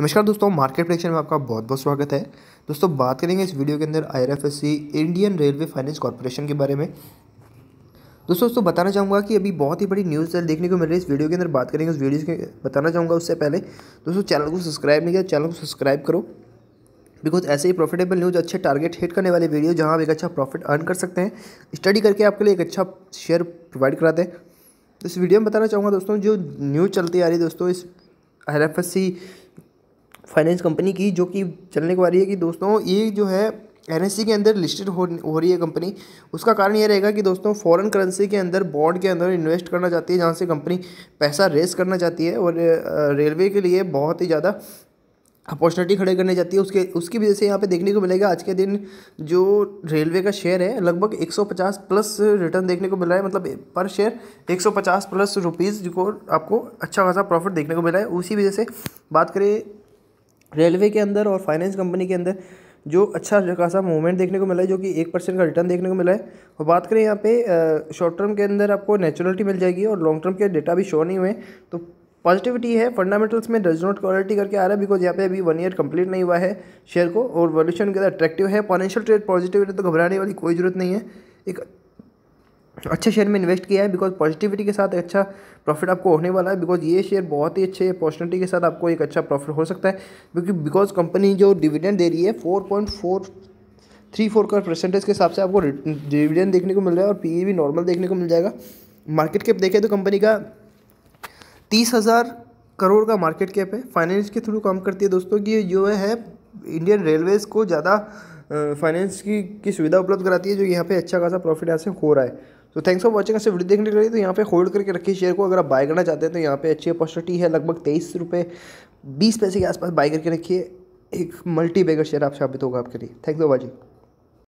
नमस्कार दोस्तों market prediction में आपका बहुत बहुत स्वागत है दोस्तों बात करेंगे इस वीडियो के अंदर I Indian Railway Finance Corporation के बारे में दोस्तों दोस्तों बताना चाहूँगा कि अभी बहुत ही बड़ी न्यूज़ देखने को मिल रही है इस वीडियो के अंदर बात करेंगे उस वीडियो के बताना चाहूँगा उससे पहले दोस्तों चैनल को सब्सक्राइब नहीं किया चैनल को सब्सक्राइब करो बिकॉज ऐसे ही प्रॉफिटेबल न्यूज अच्छे टारगेट हिट करने वाले वीडियो जहाँ आप एक अच्छा प्रॉफिट अर्न कर सकते हैं स्टडी करके आपके लिए एक अच्छा शेयर प्रोवाइड कराते हैं इस वीडियो में बताना चाहूँगा दोस्तों जो न्यूज़ चलती आ रही है दोस्तों इस R F S C finance company की जो कि चलने को आ रही है कि दोस्तों ये जो है एन e के अंदर लिस्टेड हो हो रही है कंपनी उसका कारण यह रहेगा कि दोस्तों फॉरेन करेंसी के अंदर बॉन्ड के अंदर इन्वेस्ट करना चाहती है जहाँ से कंपनी पैसा रेस करना चाहती है और रेलवे के लिए बहुत ही ज़्यादा अपॉर्चुनिटी खड़े करने जाती है उसके उसकी वजह से यहाँ पे देखने को मिलेगा आज के दिन जो रेलवे का शेयर है लगभग 150 प्लस रिटर्न देखने को मिल रहा है मतलब पर शेयर 150 प्लस रुपीज़ को आपको अच्छा खासा प्रॉफिट देखने को मिला है उसी वजह से बात करें रेलवे के अंदर और फाइनेंस कंपनी के अंदर जो अच्छा खासा मूवमेंट देखने को मिला है जो कि एक परसेंट का रिटर्न देखने को मिला है और बात करें यहाँ पे शॉर्ट टर्म के अंदर आपको नेचुरलिटी मिल जाएगी और लॉन्ग टर्म के डेटा भी शो नहीं हुए तो पॉजिटिविटी है फंडामेंटल्स में डज नॉट क्वालिटी करके आ रहा है बिकॉज यहाँ पे अभी वन ईयर कंप्लीट नहीं हुआ है शेयर को और वॉल्यूशन के अंदर अट्रैक्टिव है फाइनेंशियल ट्रेड पॉजिटिविटी तो घबराने वाली कोई जरूरत नहीं है एक अच्छे शेयर में इन्वेस्ट किया है बिकॉज पॉजिटिविटी के साथ अच्छा प्रॉफिट आपको होने वाला है बिकॉज ये शेयर बहुत ही अच्छे अपॉर्चुनिटी के साथ आपको एक अच्छा प्रॉफिट हो सकता है क्योंकि बिकॉज कंपनी जो डिविडेंड दे रही है four point four three four का परसेंटेज के हिसाब से आपको डिविडेंड देखने को मिल रहा है और पी भी नॉर्मल देखने को मिल जाएगा मार्केट कैप देखें तो कंपनी का तीस हज़ार करोड़ का मार्केट कैप है फाइनेंस के थ्रू काम करती है दोस्तों की जो है इंडियन रेलवेज़ को ज़्यादा फाइनेंस की की सुविधा उपलब्ध कराती है जो यहाँ पे अच्छा खासा प्रॉफिट यहाँ से हो रहा है तो थैंक्स फॉर वॉचिंग ऐसे वीडियो देखने के लिए तो यहाँ पे होल्ड करके रखिए शेयर को अगर आप बाय करना चाहते हैं तो यहाँ पे अच्छी अपॉर्चुनिटी है लगभग तेईस रुपये बीस पैसे के आसपास बाय करके रखिए एक मल्टी बेगर शेयर आप साबित होगा आपके लिए थैंक्स फॉर वॉचिंग